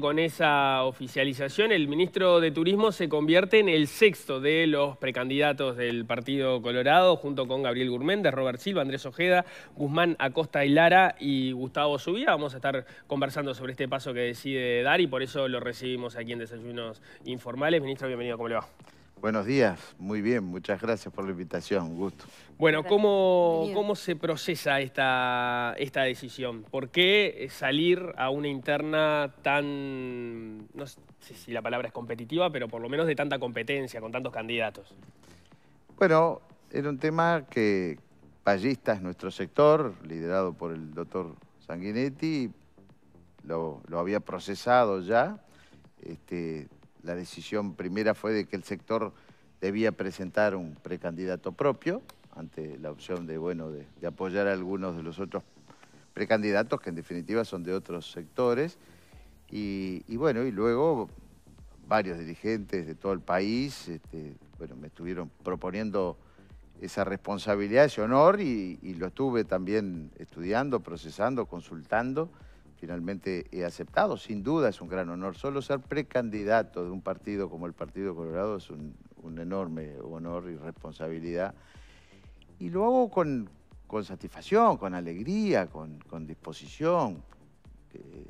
Con esa oficialización, el ministro de Turismo se convierte en el sexto de los precandidatos del Partido Colorado, junto con Gabriel Gurméndez, Robert Silva, Andrés Ojeda, Guzmán Acosta y Lara y Gustavo Subía. Vamos a estar conversando sobre este paso que decide dar y por eso lo recibimos aquí en Desayunos Informales. Ministro, bienvenido, ¿cómo le va? Buenos días, muy bien, muchas gracias por la invitación, un gusto. Bueno, ¿cómo, cómo se procesa esta, esta decisión? ¿Por qué eh, salir a una interna tan, no sé si la palabra es competitiva, pero por lo menos de tanta competencia, con tantos candidatos? Bueno, era un tema que es nuestro sector, liderado por el doctor Sanguinetti, lo, había procesado ya, este, la decisión primera fue de que el sector debía presentar un precandidato propio ante la opción de, bueno, de, apoyar a algunos de los otros precandidatos que en definitiva son de otros sectores. Y, bueno, y luego varios dirigentes de todo el país este, me estuvieron proponiendo esa responsabilidad, ese honor, y lo estuve también estudiando, procesando, consultando finalmente he aceptado. Sin duda es un gran honor. Solo ser precandidato de un partido como el Partido Colorado es un, enorme honor y responsabilidad. Y lo hago con, con satisfacción, con alegría, con, disposición. Eh,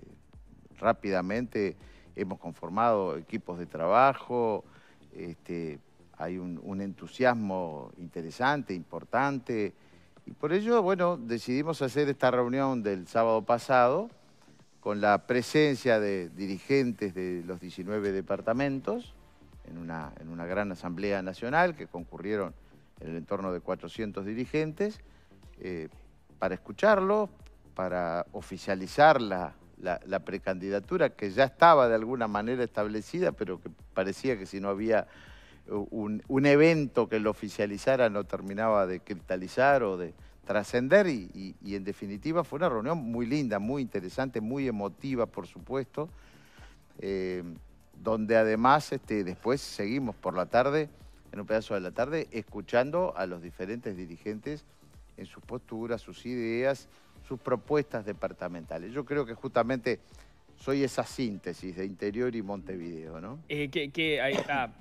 rápidamente hemos conformado equipos de trabajo, este, hay un, un, entusiasmo interesante, importante, y por ello, bueno, decidimos hacer esta reunión del sábado pasado, con la presencia de dirigentes de los 19 departamentos en una, en una gran asamblea nacional que concurrieron en el entorno de 400 dirigentes eh, para escucharlo, para oficializar la, la, precandidatura que ya estaba de alguna manera establecida, pero que parecía que si no había un, un evento que lo oficializara no terminaba de cristalizar o de, trascender y, en definitiva fue una reunión muy linda, muy interesante, muy emotiva, por supuesto, eh, donde además este, después seguimos por la tarde, en un pedazo de la tarde, escuchando a los diferentes dirigentes en sus posturas, sus ideas, sus propuestas departamentales. Yo creo que justamente soy esa síntesis de interior y Montevideo, ¿no? Eh, que, que, ahí está,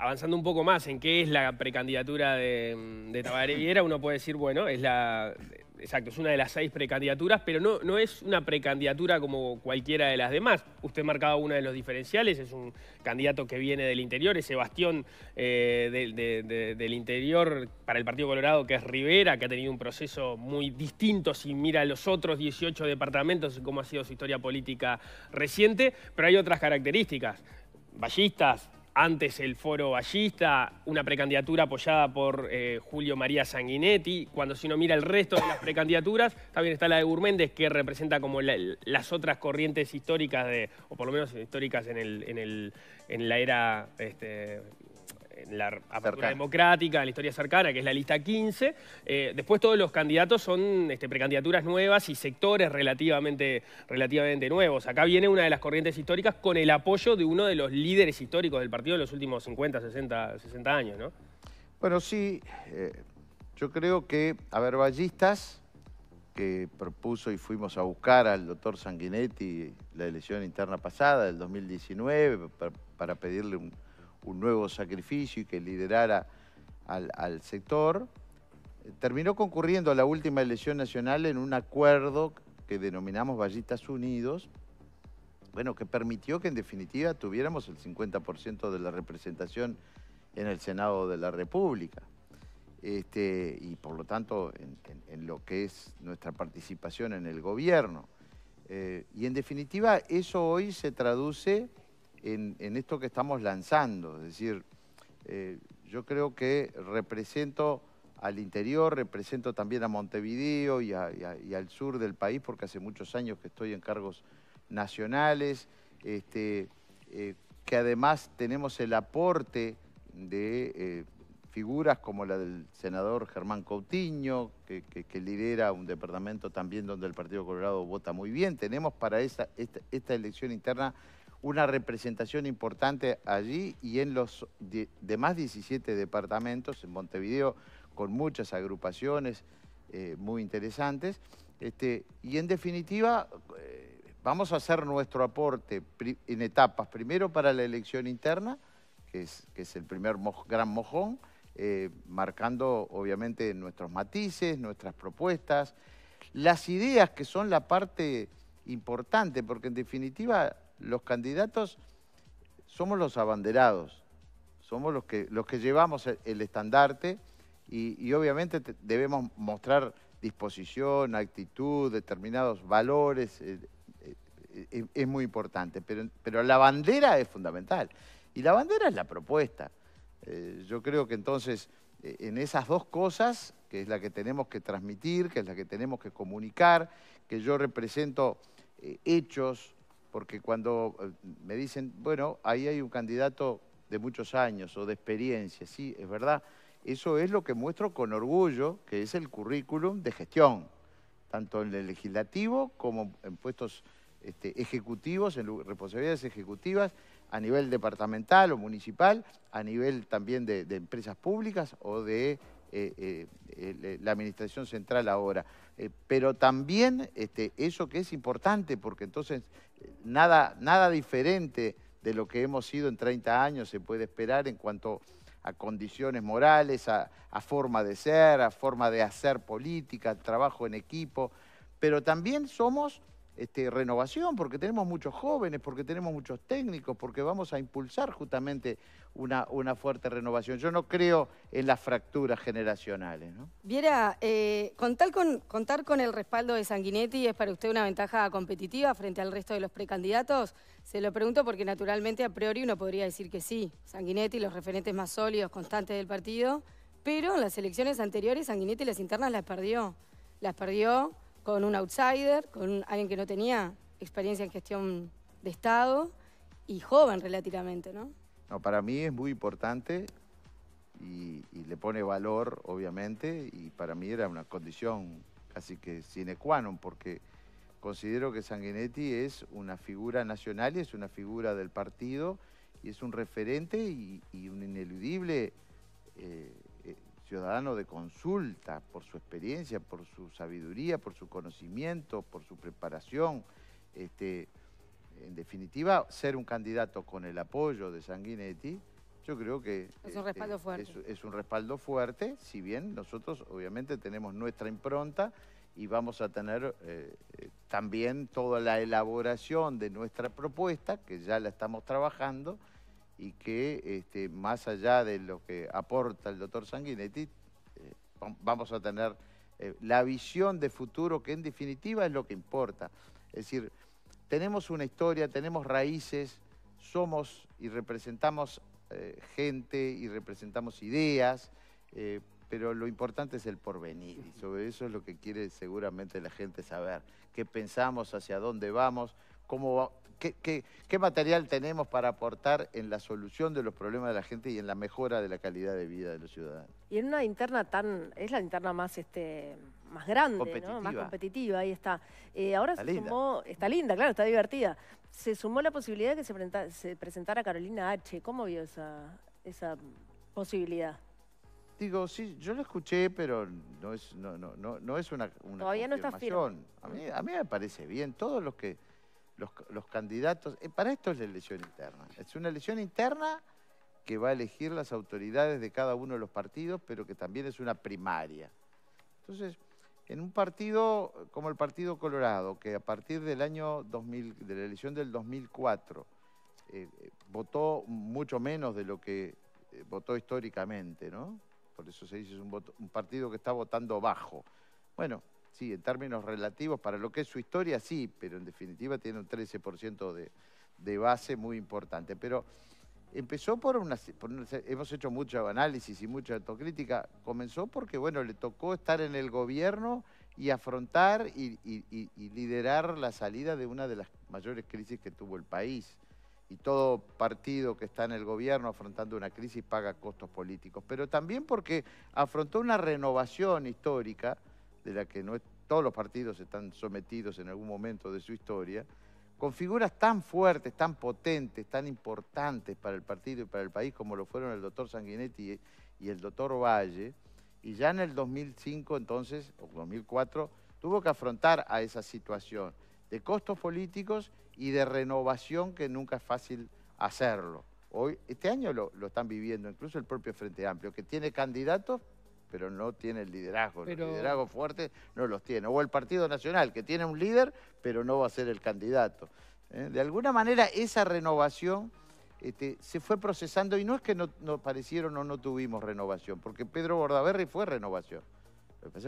avanzando un poco más en qué es la precandidatura de, mm, de Tabaré Viera, uno puede decir, bueno, es la... Exacto, es una de las seis precandidaturas, pero no, no es una precandidatura como cualquiera de las demás. Usted marcaba uno de los diferenciales, es un candidato que viene del interior, ese bastión eh, del interior para el Partido Colorado que es Rivera, que ha tenido un proceso muy distinto si mira los otros 18 departamentos y cómo ha sido su historia política reciente, pero hay otras características. Ballistas, antes el foro ballista, una precandidatura apoyada por eh, Julio María Sanguinetti. Cuando si uno mira el resto de las precandidaturas, también está la de Gurméndez, que representa como las otras corrientes históricas, de, o por lo menos históricas en, el, en, la era este, la apertura democrática, la historia cercana, que es la lista 15. Eh, después todos los candidatos son este, precandidaturas nuevas y sectores relativamente, relativamente nuevos. Acá viene una de las corrientes históricas con el apoyo de uno de los líderes históricos del partido en los últimos 50, 60, 60 años, ¿no? Bueno, sí. Eh, yo creo que, a ver, Ballistas, que propuso y fuimos a buscar al doctor Sanguinetti la elección interna pasada, del 2019, para pedirle un un nuevo sacrificio y que liderara al, sector, terminó concurriendo a la última elección nacional en un acuerdo que denominamos Vallitas Unidos, bueno, que permitió que en definitiva tuviéramos el 50% de la representación en el Senado de la República. Este, y por lo tanto en, lo que es nuestra participación en el gobierno. Eh, y en definitiva, eso hoy se traduce en, esto que estamos lanzando. Es decir, eh, yo creo que represento al interior, represento también a Montevideo y, al sur del país, porque hace muchos años que estoy en cargos nacionales, este, eh, que además tenemos el aporte de eh, figuras como la del senador Germán Coutinho, que, lidera un departamento también donde el Partido Colorado vota muy bien. Tenemos para esta elección interna una representación importante allí y en los demás 17 departamentos en Montevideo con muchas agrupaciones eh, muy interesantes. Este, y en definitiva, eh, vamos a hacer nuestro aporte en etapas, primero para la elección interna, que es, que es el primer gran mojón, eh, marcando obviamente nuestros matices, nuestras propuestas, las ideas que son la parte importante, porque en definitiva los candidatos somos los abanderados, somos los que, los que llevamos el, estandarte y, obviamente debemos mostrar disposición, actitud, determinados valores, eh, eh, eh, es muy importante, pero la bandera es fundamental. Y la bandera es la propuesta. yo creo que entonces en esas dos cosas, que es la que tenemos que transmitir, que es la que tenemos que comunicar, que yo represento hechos, porque cuando eh, me dicen, bueno, ahí hay un candidato de muchos años o de experiencia, sí, es verdad, eso es lo que muestro con orgullo, que es el currículum de gestión, tanto en el legislativo como en puestos este, ejecutivos, en responsabilidades ejecutivas, a nivel departamental o municipal, a nivel también de empresas públicas o de eh, eh, eh, la Administración Central ahora. pero también este, eso que es importante, porque entonces nada, nada diferente de lo que hemos sido en 30 años se puede esperar en cuanto a condiciones morales, a, a forma de ser, a forma de hacer política, trabajo en equipo, pero también somos este, renovación, porque tenemos muchos jóvenes, porque tenemos muchos técnicos, porque vamos a impulsar justamente una, una fuerte renovación. Yo no creo en las fracturas generacionales. Viera, eh, contar, con, contar con el respaldo de Sanguinetti es para usted una ventaja competitiva frente al resto de los precandidatos. Se lo pregunto porque naturalmente a priori uno podría decir que sí. Sanguinetti, los referentes más sólidos, constantes del partido, pero en las elecciones anteriores Sanguinetti las internas las perdió. Las perdió con un outsider, con alguien que no tenía experiencia en gestión de Estado y joven relativamente, ¿no? No, para mí es muy importante y, le pone valor, obviamente, y para mí era una condición casi que sine qua non, porque considero que Sanguinetti es una figura nacional y es una figura del partido y es un referente y, un ineludible eh, ciudadano de consulta, por su experiencia, por su sabiduría, por su conocimiento, por su preparación. Este, en definitiva, ser un candidato con el apoyo de Sanguinetti, yo creo que es un respaldo este, fuerte. si bien nosotros obviamente tenemos nuestra impronta y vamos a tener eh, también toda la elaboración de nuestra propuesta, que ya la estamos trabajando, y que este, más allá de lo que aporta el doctor Sanguinetti, eh, vamos a tener eh, la visión de futuro que en definitiva es lo que importa. Es decir, tenemos una historia, tenemos raíces, somos y representamos eh, gente y representamos ideas, pero lo importante es el porvenir y sobre eso es lo que quiere seguramente la gente saber, qué pensamos, hacia dónde vamos, cómo qué, material tenemos para aportar en la solución de los problemas de la gente y en la mejora de la calidad de vida de los ciudadanos. Y en una interna tan, es la interna más este más grande, más competitiva, ahí está. Eh, ahora se sumó, está linda, claro, está divertida. Se sumó la posibilidad de que se, presentara Carolina H. ¿Cómo vio esa, posibilidad? Digo, sí, yo la escuché, pero no es, no, no, es una, una Todavía no está firme. a mí me parece bien. Todos los que los, candidatos. Eh, para esto es la elección interna. Es una elección interna que va a elegir las autoridades de cada uno de los partidos, pero que también es una primaria. Entonces, en un partido como el Partido Colorado, que a partir del año 2000, de la elección del 2004, eh, eh, votó mucho menos de lo que votó históricamente, ¿no? Por eso se dice es un, un partido que está votando bajo. Bueno, sí, en términos relativos, para lo que es su historia, sí, pero en definitiva tiene un 13% de, base muy importante. Pero empezó por una, Hemos hecho mucho análisis y mucha autocrítica. Comenzó porque, bueno, le tocó estar en el gobierno y afrontar y liderar la salida de una de las mayores crisis que tuvo el país. Y todo partido que está en el gobierno afrontando una crisis paga costos políticos. Pero también porque afrontó una renovación histórica de la que no es, todos los partidos están sometidos en algún momento de su historia, con figuras tan fuertes, tan potentes, tan importantes para el partido y para el país como lo fueron el doctor Sanguinetti y el doctor Valle, y ya en el 2005 entonces, o 2004, tuvo que afrontar a esa situación de costos políticos y de renovación que nunca es fácil hacerlo. Hoy, este año lo, lo están viviendo, incluso el propio Frente Amplio, que tiene candidatos pero no tiene el liderazgo. el liderazgo fuerte no los tiene. O el Partido Nacional, que tiene un líder, pero no va a ser el candidato. ¿Eh? De alguna manera, esa renovación este, se fue procesando y no es que no, parecieron o no tuvimos renovación, porque Pedro Bordaberry fue renovación.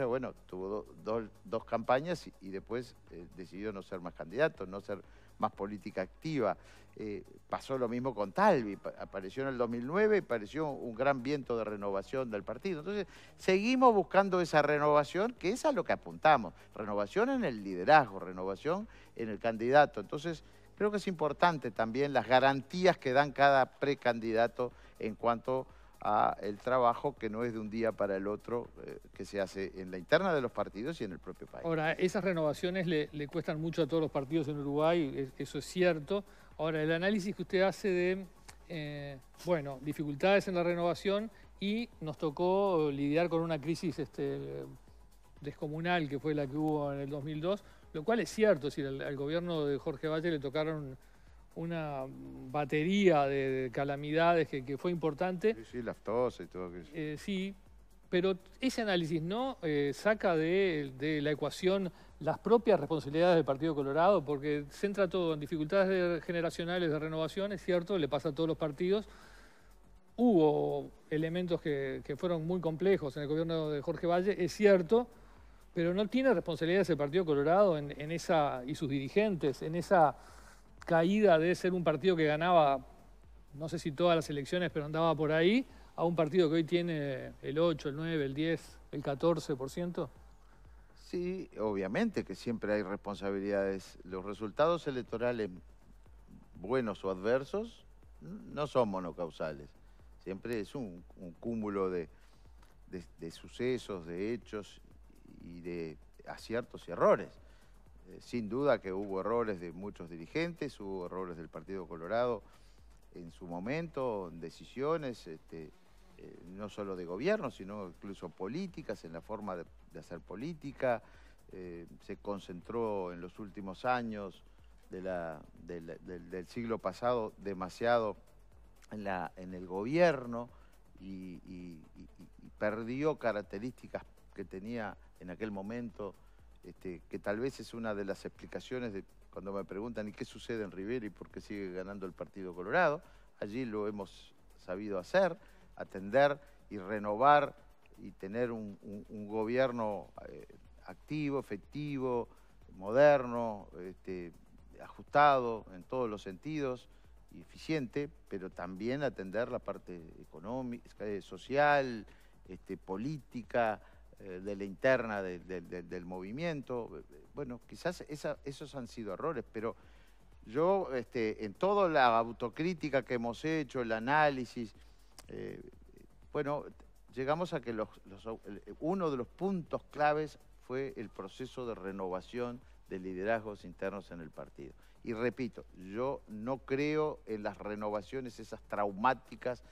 bueno, tuvo dos campañas y, después eh, decidió no ser más candidato, no ser más política activa. Eh, pasó lo mismo con Talvi, apareció en el 2009 y pareció un gran viento de renovación del partido. Entonces, seguimos buscando esa renovación, que es a lo que apuntamos, renovación en el liderazgo, renovación en el candidato. Entonces, creo que es importante también las garantías que dan cada precandidato en cuanto a a el trabajo que no es de un día para el otro eh, que se hace en la interna de los partidos y en el propio país. Ahora, esas renovaciones le, cuestan mucho a todos los partidos en Uruguay, eso es cierto. Ahora, el análisis que usted hace de, eh, bueno, dificultades en la renovación y nos tocó lidiar con una crisis este, descomunal que fue la que hubo en el 2002, lo cual es cierto, es decir, al gobierno de Jorge Valle le tocaron una batería de, calamidades que, fue importante. Sí, sí, laftosa y todo eso. Eh, sí, pero ese análisis no eh, saca de, la ecuación las propias responsabilidades del Partido Colorado, porque centra todo en dificultades generacionales de renovación, es cierto, le pasa a todos los partidos. Hubo elementos que, fueron muy complejos en el gobierno de Jorge Valle, es cierto, pero no tiene responsabilidades el Partido Colorado en esa, y sus dirigentes en esa caída de ser un partido que ganaba, no sé si todas las elecciones, pero andaba por ahí, a un partido que hoy tiene el 8, el 9, el 10, el 14%? Sí, obviamente que siempre hay responsabilidades. Los resultados electorales, buenos o adversos, no son monocausales. Siempre es un, cúmulo de sucesos, de hechos y de aciertos y errores. Eh, sin duda que hubo errores de muchos dirigentes, hubo errores del Partido Colorado en su momento, en decisiones, este, eh, no solo de gobierno, sino incluso políticas, en la forma de, hacer política. Eh, se concentró en los últimos años del siglo pasado demasiado en, el gobierno y perdió características que tenía en aquel momento este, que tal vez es una de las explicaciones de cuando me preguntan ¿y qué sucede en Rivera y por qué sigue ganando el Partido Colorado? Allí lo hemos sabido hacer, atender y renovar y tener un, gobierno eh, activo, efectivo, moderno, este, ajustado en todos los sentidos y eficiente, pero también atender la parte económica, eh, social, este, política, eh, de la interna del movimiento. Bueno, quizás esos han sido errores, pero yo este, en toda la autocrítica que hemos hecho, el análisis, eh, bueno, llegamos a que uno de los puntos claves fue el proceso de renovación de liderazgos internos en el partido. Y repito, yo no creo en las renovaciones esas traumáticas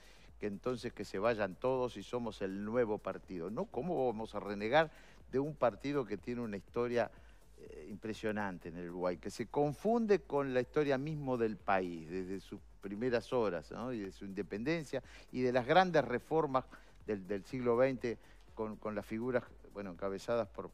que entonces que se vayan todos y somos el nuevo partido. No, ¿cómo vamos a renegar de un partido que tiene una historia eh, impresionante en el Uruguay, que se confunde con la historia mismo del país, desde sus primeras horas, y de su independencia, y de las grandes reformas del, siglo XX con, las figuras, bueno, encabezadas por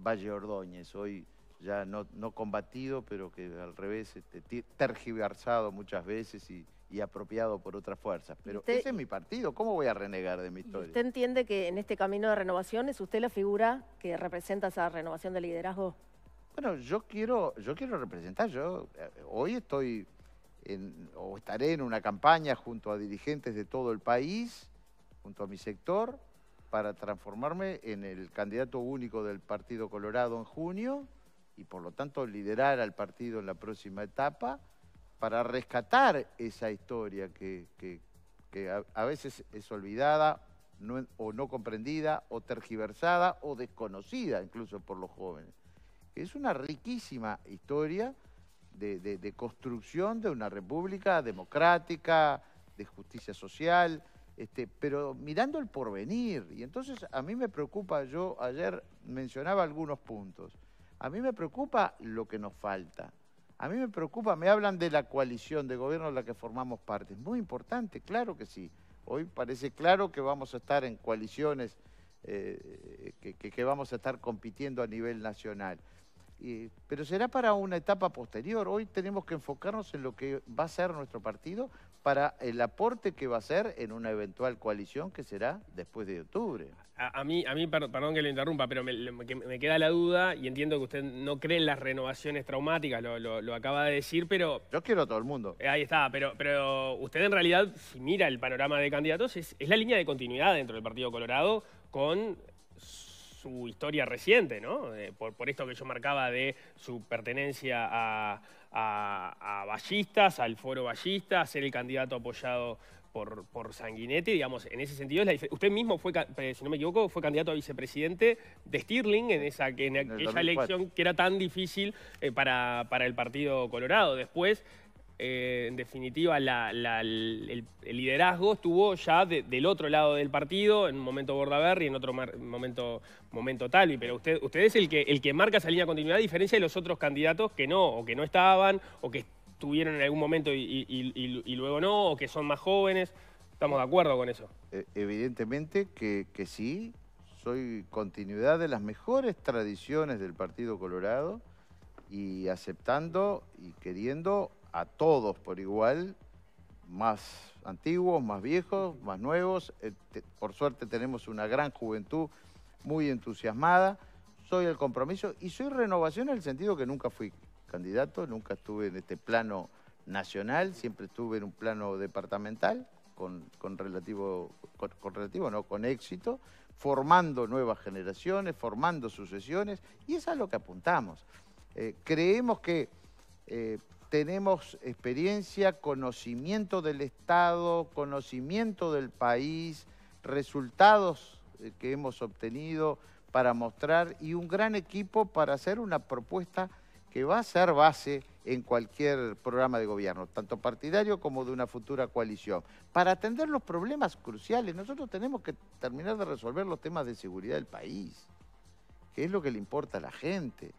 Valle Ordóñez, hoy ya no, combatido, pero que al revés, este, tergiversado muchas veces y, y apropiado por otras fuerzas. Pero ese es mi partido, ¿cómo voy a renegar de mi historia? ¿Usted entiende que en este camino de renovación es usted la figura que representa esa renovación de liderazgo? Bueno, yo quiero, yo quiero representar, yo eh, hoy estoy en, o estaré en una campaña junto a dirigentes de todo el país, junto a mi sector, para transformarme en el candidato único del Partido Colorado en junio y por lo tanto liderar al partido en la próxima etapa para rescatar esa historia que, a, veces es olvidada o no comprendida o tergiversada o desconocida incluso por los jóvenes. Es una riquísima historia de, de construcción de una república democrática, de justicia social, este, pero mirando el porvenir. Y entonces a mí me preocupa, yo ayer mencionaba algunos puntos, a mí me preocupa lo que nos falta, a mí me preocupa, me hablan de la coalición de gobierno de la que formamos parte. Es muy importante, claro que sí. Hoy parece claro que vamos a estar en coaliciones, eh, que, vamos a estar compitiendo a nivel nacional. pero será para una etapa posterior. Hoy tenemos que enfocarnos en lo que va a ser nuestro partido para el aporte que va a hacer en una eventual coalición que será después de octubre. A, mí, a mí perdón que lo interrumpa, pero me, queda la duda y entiendo que usted no cree en las renovaciones traumáticas, lo, acaba de decir, pero... Yo quiero a todo el mundo. Eh, ahí está, pero, pero usted en realidad, si mira el panorama de candidatos, es la línea de continuidad dentro del Partido Colorado con su historia reciente, ¿no? Eh, por, esto que yo marcaba de su pertenencia a, a, Ballistas, al foro Ballista, ser el candidato apoyado por, por Sanguinetti, digamos, en ese sentido, usted mismo fue, eh, si no me equivoco, fue candidato a vicepresidente de Stirling en, esa, en aquella elección que era tan difícil eh, para, para el Partido Colorado. Después eh, en definitiva, el, liderazgo estuvo ya del otro lado del partido, en un momento y en otro momento, tal Talvi. Pero usted, usted es el que, el que marca esa línea de continuidad, a diferencia de los otros candidatos que no, o que no estaban, o que estuvieron en algún momento y, luego no, o que son más jóvenes. ¿Estamos de acuerdo con eso? E, evidentemente que, sí, soy continuidad de las mejores tradiciones del Partido Colorado y aceptando y queriendo a todos por igual, más antiguos, más viejos, más nuevos. Este, por suerte tenemos una gran juventud muy entusiasmada. Soy el compromiso y soy renovación en el sentido que nunca fui candidato, nunca estuve en este plano nacional, siempre estuve en un plano departamental, con, relativo, con, relativo no, con éxito, formando nuevas generaciones, formando sucesiones, y es a lo que apuntamos. Eh, creemos que eh, tenemos experiencia, conocimiento del Estado, conocimiento del país, resultados eh, que hemos obtenido para mostrar y un gran equipo para hacer una propuesta que va a ser base en cualquier programa de gobierno, tanto partidario como de una futura coalición. Para atender los problemas cruciales, nosotros tenemos que terminar de resolver los temas de seguridad del país, que es lo que le importa a la gente.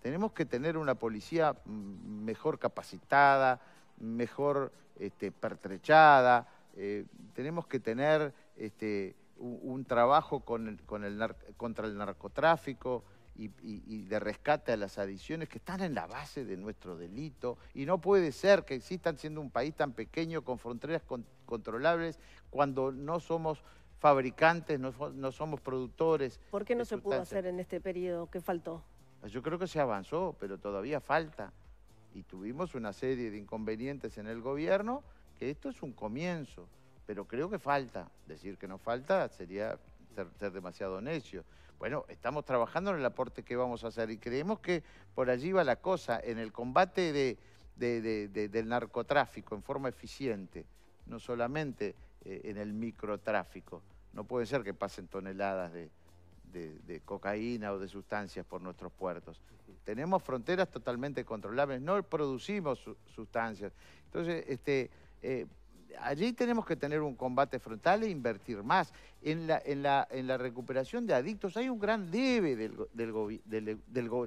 Tenemos que tener una policía mm, mejor capacitada, mejor este, pertrechada, eh, tenemos que tener este, un, trabajo contra el narcotráfico y, de rescate a las adicciones que están en la base de nuestro delito. Y no puede ser que existan siendo un país tan pequeño con fronteras controlables cuando no somos fabricantes, no, somos productores. ¿Por qué no se pudo hacer en este periodo? ¿Qué faltó? Yo creo que se avanzó, pero todavía falta. Y tuvimos una serie de inconvenientes en el gobierno, que esto es un comienzo, pero creo que falta. Decir que no falta sería ser, demasiado necio. Bueno, estamos trabajando en el aporte que vamos a hacer y creemos que por allí va la cosa, en el combate de, del narcotráfico en forma eficiente, no solamente eh, en el microtráfico. No puede ser que pasen toneladas de, de, cocaína o de sustancias por nuestros puertos. Tenemos fronteras totalmente controlables, no producimos sustancias. Entonces, este, eh, allí tenemos que tener un combate frontal e invertir más. En la, en la, en la recuperación de adictos hay un gran debe del, del, del,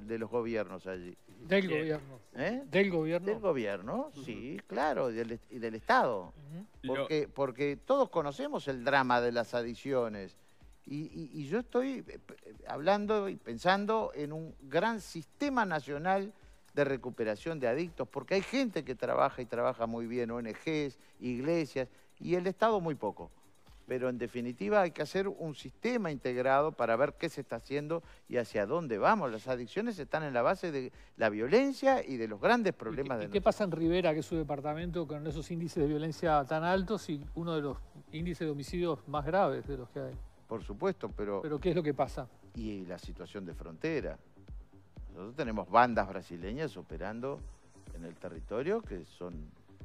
de los gobiernos allí. Del gobierno. ¿Eh? Del gobierno. Del gobierno, sí, claro, y del, Estado. porque, porque todos conocemos el drama de las adicciones y, yo estoy eh, eh, hablando y pensando en un gran sistema nacional de recuperación de adictos, porque hay gente que trabaja y trabaja muy bien, ONGs, iglesias, y el Estado muy poco. Pero en definitiva hay que hacer un sistema integrado para ver qué se está haciendo y hacia dónde vamos. Las adicciones están en la base de la violencia y de los grandes problemas ¿Y qué, de ¿Qué pasa en Rivera, que es su departamento, con esos índices de violencia tan altos y uno de los índices de homicidios más graves de los que hay? Por supuesto, pero... ¿Pero qué es lo que pasa? Y la situación de frontera. Nosotros tenemos bandas brasileñas operando en el territorio que son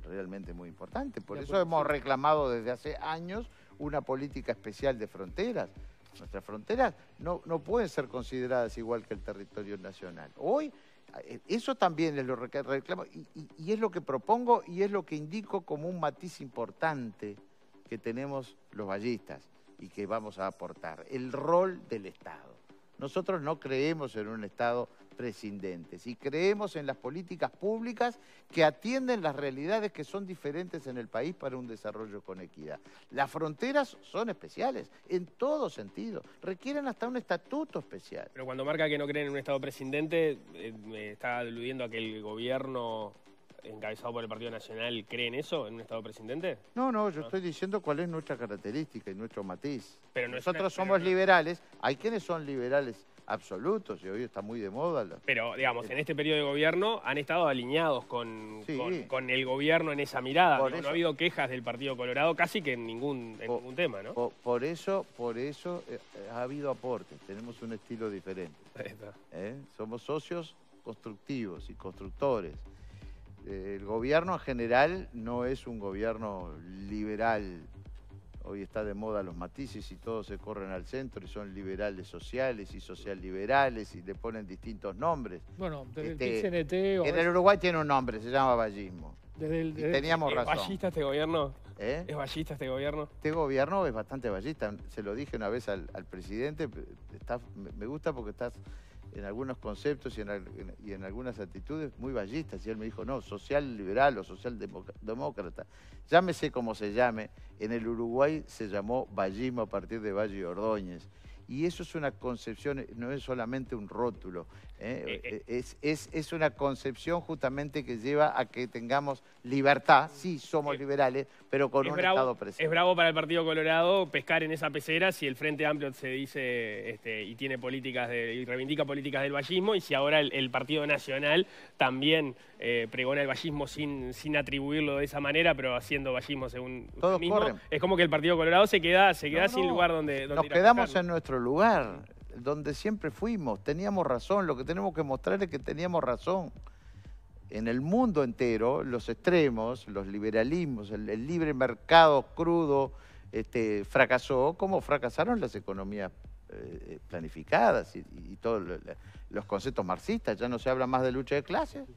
realmente muy importantes. Por eso hemos reclamado desde hace años una política especial de fronteras. Nuestras fronteras no, pueden ser consideradas igual que el territorio nacional. Hoy eh, eso también es lo que reclamo y, y, es lo que propongo y es lo que indico como un matiz importante que tenemos los ballistas y que vamos a aportar, el rol del Estado. Nosotros no creemos en un Estado prescindente, si creemos en las políticas públicas que atienden las realidades que son diferentes en el país para un desarrollo con equidad. Las fronteras son especiales, en todo sentido, requieren hasta un estatuto especial. Pero cuando marca que no creen en un Estado prescindente, eh, está aludiendo a que el gobierno encabezado por el Partido Nacional ¿creen eso, en un Estado presidente? No, no, yo ah. estoy diciendo cuál es nuestra característica y nuestro matiz. Pero Nosotros somos liberales, hay quienes son liberales absolutos y hoy está muy de moda. Pero, digamos, eh. en este periodo de gobierno han estado alineados con, con, el gobierno en esa mirada. no, ha habido quejas del Partido Colorado casi que en ningún, tema, ¿no? Por, eso, por eso eh, eh, ha habido aportes, tenemos un estilo diferente. Somos socios constructivos y constructores el gobierno en general no es un gobierno liberal. Hoy está de moda los matices y todos se corren al centro y son liberales sociales y social liberales y le ponen distintos nombres. Bueno, desde el este, O en el Uruguay tiene un nombre, se llama vallismo. teníamos razón. ¿Es vallista este gobierno? ¿Eh? ¿Es vallista este gobierno? Este gobierno es bastante vallista. Se lo dije una vez al, presidente. me gusta porque estás en algunos conceptos y en, algunas actitudes muy ballistas. Y él me dijo, no, social liberal o social demócrata. Llámese como se llame, en el Uruguay se llamó vallismo a partir de Valle y Ordóñez. Y eso es una concepción, no es solamente un rótulo, ¿eh? Eh, eh. Es, es, es, una concepción justamente que lleva a que tengamos libertad, sí somos liberales, pero con un Estado presente. Es bravo para el Partido Colorado pescar en esa pecera si el Frente Amplio se dice este, y tiene políticas de, y reivindica políticas del vallismo y si ahora el, Partido Nacional también pregona el vallismo sin, sin atribuirlo de esa manera, pero haciendo vallismo según mismo. Es como que el Partido Colorado se queda, se queda sin lugar donde, Nos quedamos en nuestro lugar donde siempre fuimos, teníamos razón, lo que tenemos que mostrar es que teníamos razón. En el mundo entero, los extremos, los liberalismos, el, libre mercado crudo, este, fracasó como fracasaron las economías eh, planificadas y, y todos los conceptos marxistas. Ya no se habla más de lucha de clases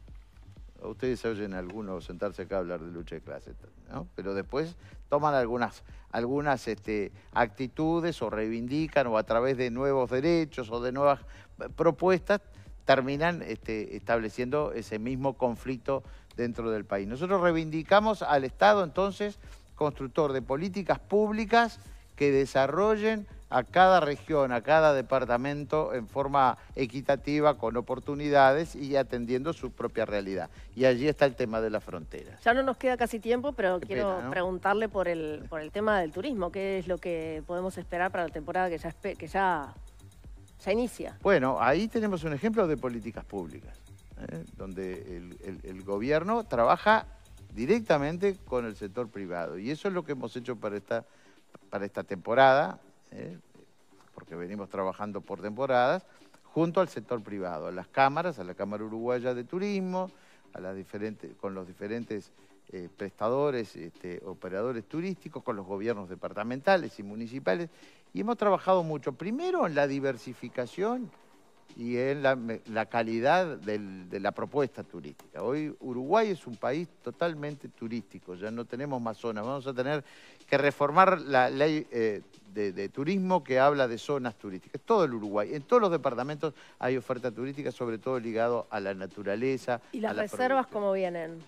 ustedes se oyen algunos sentarse acá a hablar de lucha de clases, ¿no? Pero después toman algunas, algunas este, actitudes o reivindican o a través de nuevos derechos o de nuevas propuestas terminan este, estableciendo ese mismo conflicto dentro del país. Nosotros reivindicamos al Estado entonces constructor de políticas públicas que desarrollen a cada región, a cada departamento en forma equitativa, con oportunidades y atendiendo su propia realidad. Y allí está el tema de la frontera. Ya no nos queda casi tiempo, pero quiero preguntarle por el, por el tema del turismo. ¿Qué es lo que podemos esperar para la temporada que ya, que ya, inicia? Bueno, ahí tenemos un ejemplo de políticas públicas, ¿eh? donde el, gobierno trabaja directamente con el sector privado. Y eso es lo que hemos hecho para esta, para esta temporada. Eh, porque venimos trabajando por temporadas, junto al sector privado, a las cámaras, a la Cámara Uruguaya de Turismo, a las diferentes, con los diferentes eh, prestadores, este, operadores turísticos, con los gobiernos departamentales y municipales, y hemos trabajado mucho, primero en la diversificación y en la, calidad de la propuesta turística. Hoy Uruguay es un país totalmente turístico, ya no tenemos más zonas, vamos a tener que reformar la ley eh, de, turismo que habla de zonas turísticas. Todo el Uruguay, en todos los departamentos hay oferta turística, sobre todo ligado a la naturaleza. ¿Y las reservas cómo vienen?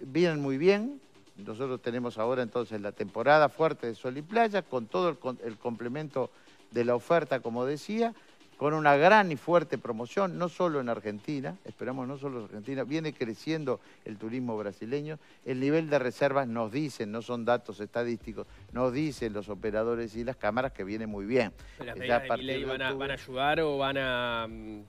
Vienen muy bien, nosotros tenemos ahora entonces la temporada fuerte de sol y playa, con todo el complemento de la oferta, como decía, con una gran y fuerte promoción, no solo en Argentina, esperamos no solo en Argentina, viene creciendo el turismo brasileño, el nivel de reservas nos dicen, no son datos estadísticos, nos dicen los operadores y las cámaras que viene muy bien. ¿Las medidas van, a, ayudar o van a mm,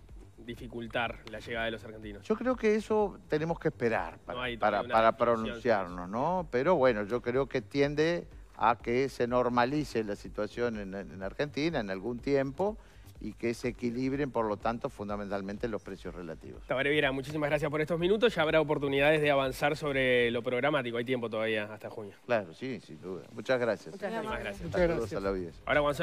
dificultar la llegada de los argentinos? Yo creo que eso tenemos que esperar para, pronunciarnos, ¿no? Pero bueno, yo creo que tiende a que se normalice la situación en, en Argentina en algún tiempo y que se equilibren, por lo tanto, fundamentalmente los precios relativos. Tabaré Viera, muchísimas gracias por estos minutos. Ya habrá oportunidades de avanzar sobre lo programático. Hay tiempo todavía hasta junio. Claro, sí, sin duda. Muchas gracias. Muchas gracias. Muchas gracias. la